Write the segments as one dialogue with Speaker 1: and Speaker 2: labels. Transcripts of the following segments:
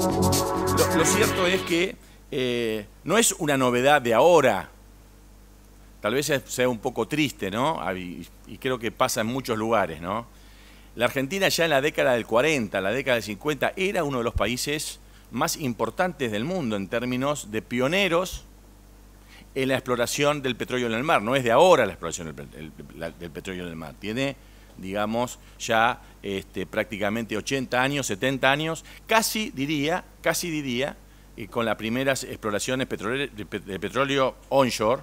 Speaker 1: Lo, cierto es que eh, no es una novedad de ahora. Tal vez sea un poco triste, ¿no? Y, creo que pasa en muchos lugares, ¿no? La Argentina ya en la década del 40, la década del 50, era uno de los países más importantes del mundo en términos de pioneros en la exploración del petróleo en el mar. No es de ahora la exploración del, petróleo en el mar. Tiene digamos, ya este, prácticamente 80 años, 70 años, casi diría, casi diría, eh, con las primeras exploraciones de petróleo onshore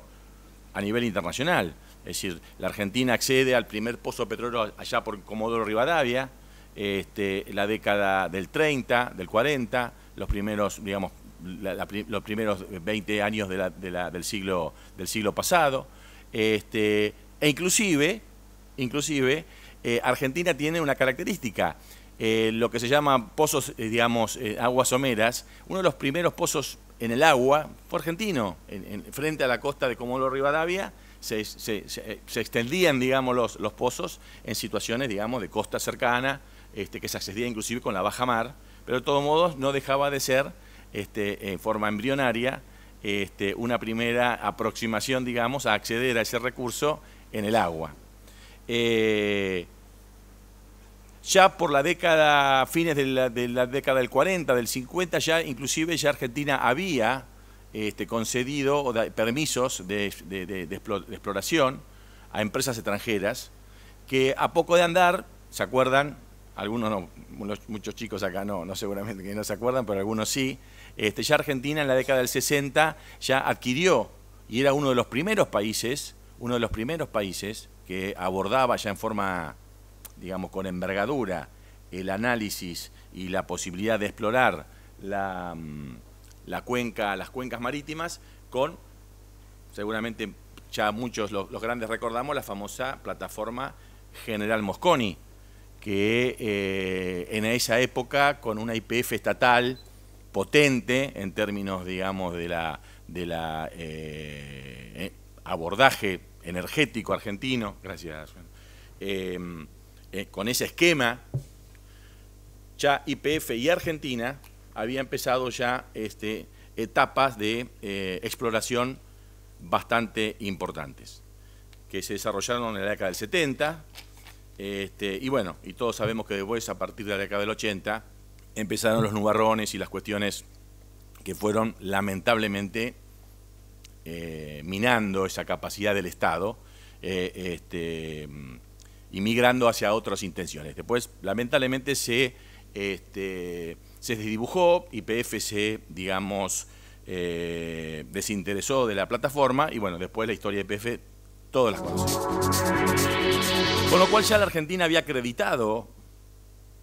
Speaker 1: a nivel internacional. Es decir, la Argentina accede al primer pozo petróleo allá por Comodoro Rivadavia, este, la década del 30, del 40, los primeros, digamos, los primeros 20 años del, siglo, del siglo pasado, este, e inclusive, inclusive eh, Argentina tiene una característica. Eh, lo que se llama pozos, eh, digamos, aguas someras, uno de los primeros pozos en el agua fue argentino, frente a la costa de Comodoro Rivadavia, se, extendían, digamos, los, pozos en situaciones, digamos, de costa cercana, este, que se accedía inclusive con la baja mar, pero de todos modos no dejaba de ser, este, en forma embrionaria, este, una primera aproximación, digamos, a acceder a ese recurso en el agua. Eh, ya por la década, fines de la, década del 40, del 50, ya inclusive ya Argentina había este, concedido permisos de, exploración a empresas extranjeras que a poco de andar, ¿se acuerdan? Algunos no, muchos chicos acá no, no seguramente que no se acuerdan, pero algunos sí. Este, ya Argentina en la década del 60 ya adquirió y era uno de los primeros países, uno de los primeros países que abordaba ya en forma, digamos, con envergadura el análisis y la posibilidad de explorar la, mm, las cuencas marítimas con, seguramente ya muchos los, grandes recordamos, la famosa plataforma General Mosconi, que eh, en esa época con una IPF estatal potente en términos, digamos, de la, de la eh, eh, abordaje energético argentino, gracias, em, eh, con ese esquema, ya IPF y Argentina había empezado ya este, etapas de eh, exploración bastante importantes, que se desarrollaron en la década del 70, este, y bueno, y todos sabemos que después, a partir de la década del 80, empezaron los nubarrones y las cuestiones que fueron lamentablemente eh, minando esa capacidad del Estado eh, este, y migrando hacia otras intenciones. Después, lamentablemente, se, este, se desdibujó, YPF se, digamos, eh, desinteresó de la plataforma y bueno, después la historia de YPF todas las cosas. Con lo cual ya la Argentina había acreditado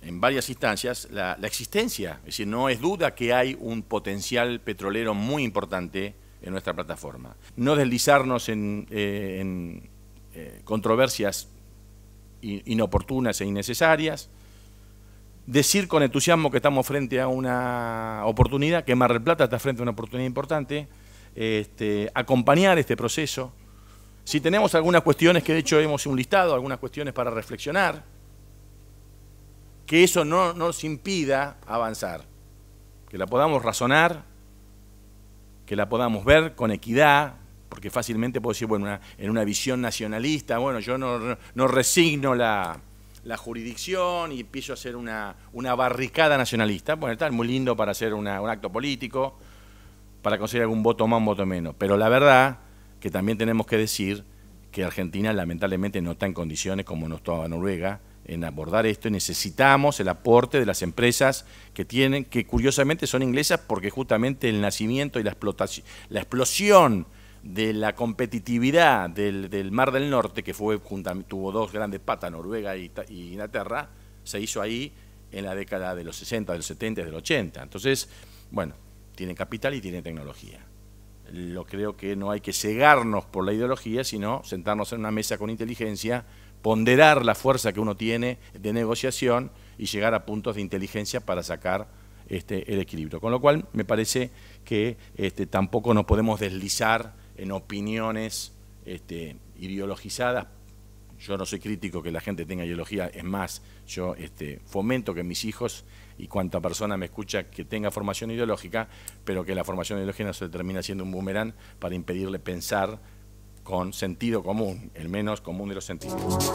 Speaker 1: en varias instancias la, la, existencia. Es decir, no es duda que hay un potencial petrolero muy importante en nuestra plataforma. No deslizarnos en, eh, eh, controversias inoportunas e innecesarias. Decir con entusiasmo que estamos frente a una oportunidad, que Mar del Plata está frente a una oportunidad importante. Este, acompañar este proceso. Si tenemos algunas cuestiones, que de hecho hemos un listado, algunas cuestiones para reflexionar, que eso no nos impida avanzar, que la podamos razonar que la podamos ver con equidad, porque fácilmente puedo decir, bueno, en una visión nacionalista, bueno, yo no, resigno la, jurisdicción y empiezo a hacer una, barricada nacionalista. Bueno, está muy lindo para hacer un acto político, para conseguir algún voto más, un voto menos. Pero la verdad que también tenemos que decir que Argentina lamentablemente no está en condiciones como no estaba Noruega, en abordar esto necesitamos el aporte de las empresas que tienen, que curiosamente son inglesas porque justamente el nacimiento y la, explotación, la explosión de la competitividad del, Mar del Norte, que fue tuvo dos grandes patas, Noruega y, Inglaterra, se hizo ahí en la década de los 60, del 70, del 80. Entonces, bueno, tienen capital y tienen tecnología. Lo creo que no hay que cegarnos por la ideología, sino sentarnos en una mesa con inteligencia ponderar la fuerza que uno tiene de negociación y llegar a puntos de inteligencia para sacar este, el equilibrio. Con lo cual, me parece que este, tampoco nos podemos deslizar en opiniones este, ideologizadas. Yo no soy crítico que la gente tenga ideología, es más, yo este, fomento que mis hijos y cuanta persona me escucha que tenga formación ideológica, pero que la formación ideológica no se termina siendo un boomerang para impedirle pensar con sentido común, el menos común de los sentidos.